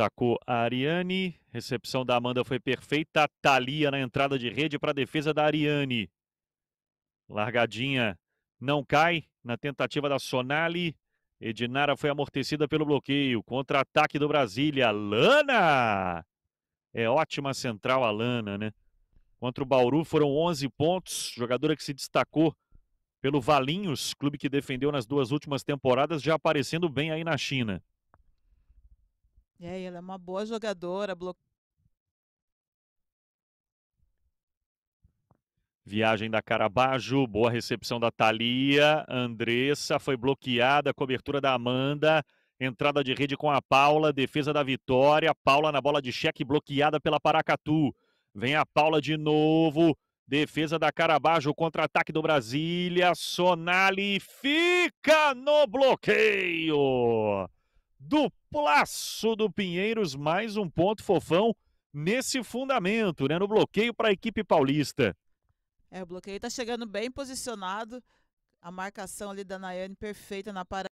Sacou a Ariane. Recepção da Amanda foi perfeita. Thalia tá na entrada de rede para a defesa da Ariane. Largadinha não cai na tentativa da Sonali. Edinara foi amortecida pelo bloqueio. Contra-ataque do Brasília. Lana! É ótima central a Lana, né? Contra o Bauru foram 11 pontos. Jogadora que se destacou pelo Valinhos, clube que defendeu nas duas últimas temporadas, já aparecendo bem aí na China. É, ela é uma boa jogadora. Blo... Viagem da Carabajo, boa recepção da Thalia. Andressa foi bloqueada, cobertura da Amanda. Entrada de rede com a Paula, defesa da vitória. Paula na bola de cheque, bloqueada pela Paracatu. Vem a Paula de novo. Defesa da Carabajo, contra-ataque do Brasília. Sonali fica no bloqueio do Golaço do Pinheiros, mais um ponto fofão nesse fundamento, né? No bloqueio para a equipe paulista. É, o bloqueio está chegando bem posicionado. A marcação ali da Nayane perfeita na parada.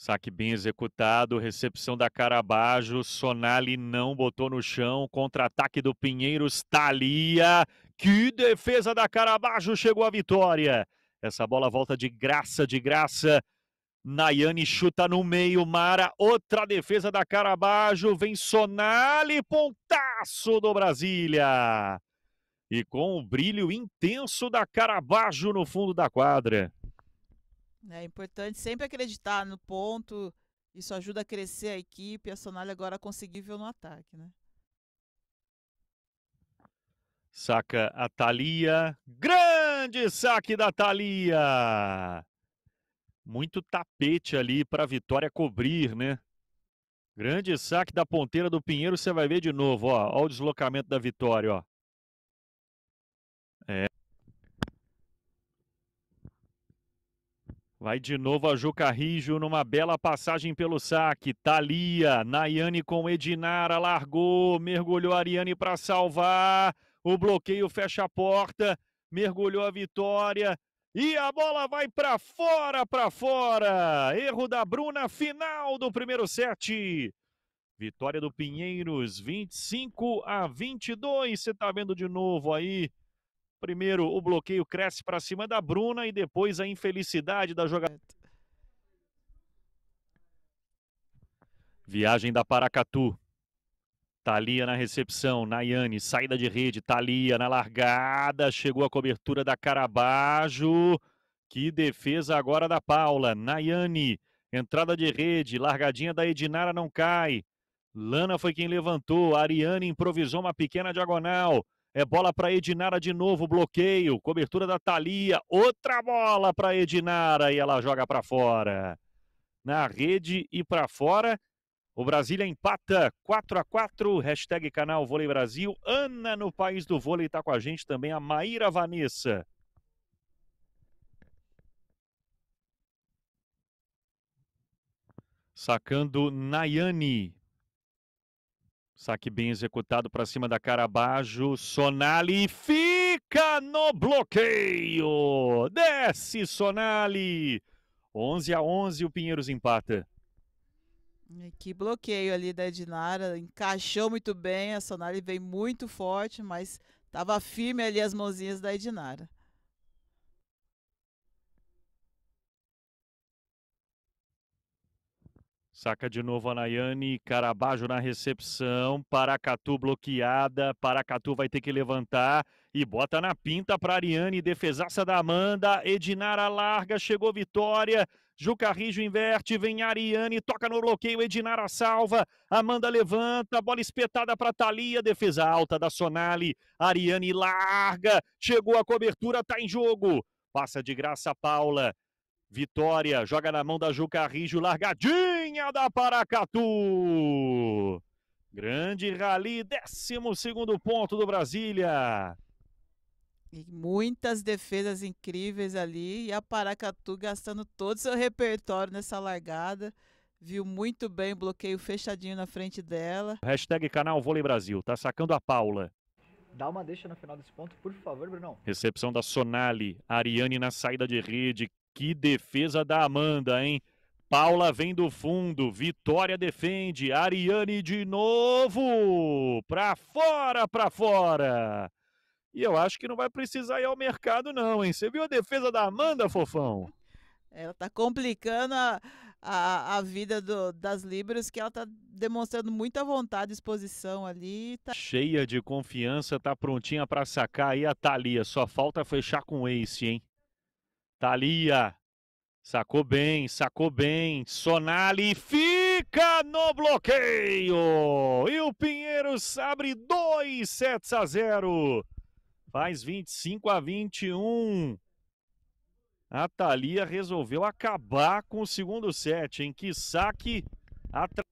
Saque bem executado, recepção da Carabajo, Sonali não botou no chão, contra-ataque do Pinheiros, Thalia, tá ah, que defesa da Carabajo chegou a vitória. Essa bola volta de graça, de graça, Nayane chuta no meio, Mara, outra defesa da Carabajo, vem Sonali, pontaço do Brasília. E com o brilho intenso da Carabajo no fundo da quadra. Né, é importante sempre acreditar no ponto. Isso ajuda a crescer a equipe, a Sonali agora conseguível no ataque, né? Saca a Thalia. Grande saque da Thalia! Muito tapete ali para a Vitória cobrir, né? Grande saque da ponteira do Pinheiro, você vai ver de novo, ó, ó o deslocamento da Vitória, ó. Vai de novo a Juca Rijo numa bela passagem pelo saque. Thalia, Nayane com Edinara, largou, mergulhou a Ariane para salvar. O bloqueio fecha a porta, mergulhou a vitória. E a bola vai para fora, para fora. Erro da Bruna, final do primeiro set. Vitória do Pinheiros, 25 a 22. Você está vendo de novo aí Primeiro o bloqueio cresce para cima da Bruna e depois a infelicidade da jogada. Viagem da Paracatu. Thalia na recepção, Nayane, saída de rede, Thalia na largada, chegou a cobertura da Carabajo. Que defesa agora da Paula. Nayane, entrada de rede, largadinha da Edinara não cai. Lana foi quem levantou, Ariane improvisou uma pequena diagonal. É bola para Edinara de novo, bloqueio, cobertura da Thalia, outra bola para Edinara e ela joga para fora. Na rede e para fora. O Brasília empata 4 a 4 hashtag canal Vôlei Brasil. Ana no País do Vôlei está com a gente também, a Maíra Vanessa. Sacando Nayane. Saque bem executado para cima da Carabajo. Sonali fica no bloqueio. Desce, Sonali. 11 a 11, o Pinheiros empata. Que bloqueio ali da Edinara. Encaixou muito bem. A Sonali veio muito forte, mas estava firme ali as mãozinhas da Edinara. Saca de novo a Nayane, Carabajo na recepção, Paracatu bloqueada, Paracatu vai ter que levantar e bota na pinta para Ariane, defesaça da Amanda, Edinara larga, chegou vitória, Juca Rijo inverte, vem Ariane, toca no bloqueio, Edinara salva, Amanda levanta, bola espetada para Thalia, defesa alta da Sonali, Ariane larga, chegou a cobertura, tá em jogo, passa de graça a Paula, Vitória joga na mão da Juca Rijo, largadinha da Paracatu. Grande rally, 12 ponto do Brasília. E muitas defesas incríveis ali. E a Paracatu gastando todo o seu repertório nessa largada. Viu muito bem o bloqueio fechadinho na frente dela. Hashtag canal Vôlei Brasil. Tá sacando a Paula. Dá uma deixa no final desse ponto, por favor, Brunão. Recepção da Sonali. Ariane na saída de rede. Que defesa da Amanda, hein? Paula vem do fundo, Vitória defende, Ariane de novo, para fora, para fora. E eu acho que não vai precisar ir ao mercado não, hein? Você viu a defesa da Amanda, fofão? É, ela tá complicando a, a, a vida do, das Libras, que ela tá demonstrando muita vontade, exposição ali. Tá... Cheia de confiança, tá prontinha para sacar aí a Thalia. Só falta fechar com o Ace, hein? Thalia. Tá ah, sacou bem, sacou bem. Sonali fica no bloqueio. E o Pinheiro abre 2 sets a 0. Faz 25 a 21. A Thalia resolveu acabar com o segundo set, em que saque atrás.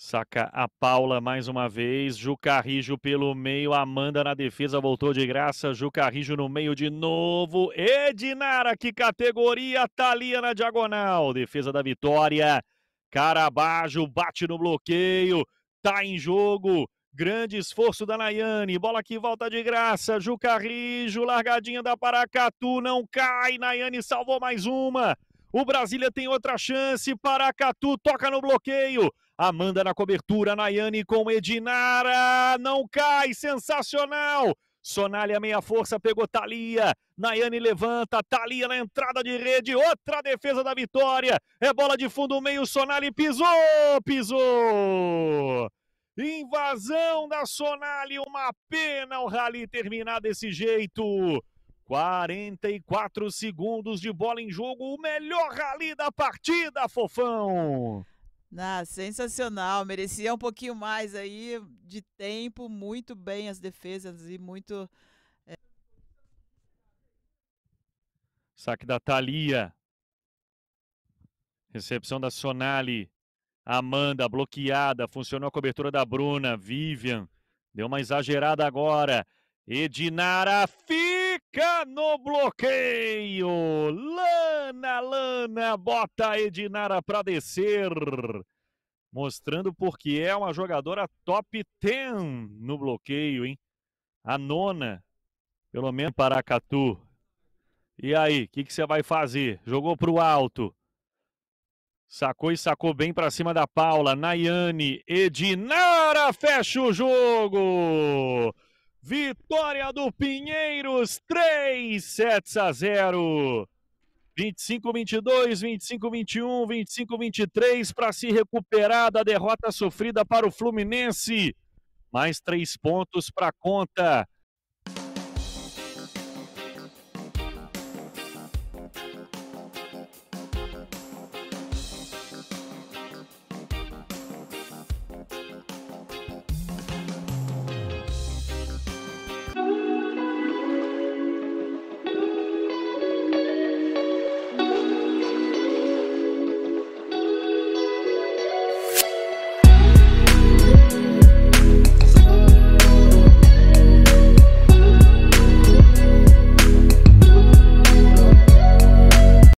Saca a Paula mais uma vez. Juca Rijo pelo meio. Amanda na defesa voltou de graça. Juca Rijo no meio de novo. Edinara, que categoria! Thalia tá na diagonal. Defesa da vitória. Carabajo bate no bloqueio. Tá em jogo. Grande esforço da Nayane. Bola que volta de graça. Juca Rijo largadinha da Paracatu. Não cai. Nayane salvou mais uma. O Brasília tem outra chance. Paracatu toca no bloqueio. Amanda na cobertura, Nayane com Edinara, não cai, sensacional! a meia força, pegou Thalia. Nayane levanta, Thalia na entrada de rede, outra defesa da vitória. É bola de fundo, meio, Sonali pisou, pisou. Invasão da Sonali, uma pena o rally terminar desse jeito. 44 segundos de bola em jogo, o melhor rally da partida, fofão. Ah, sensacional, merecia um pouquinho mais aí de tempo, muito bem as defesas e muito. É... Saque da Thalia. Recepção da Sonali. Amanda bloqueada. Funcionou a cobertura da Bruna. Vivian deu uma exagerada agora. Edinara Filho no bloqueio. Lana, Lana, bota a Edinara para descer. Mostrando porque é uma jogadora top 10 no bloqueio, hein? A nona, pelo menos Paracatu. E aí, o que, que você vai fazer? Jogou para o alto. Sacou e sacou bem para cima da Paula. Nayane, Edinara fecha o jogo. Vitória do Pinheiros, 3 sets a 0. 25-22, 25-21, 25-23 para se recuperar da derrota sofrida para o Fluminense. Mais três pontos para a conta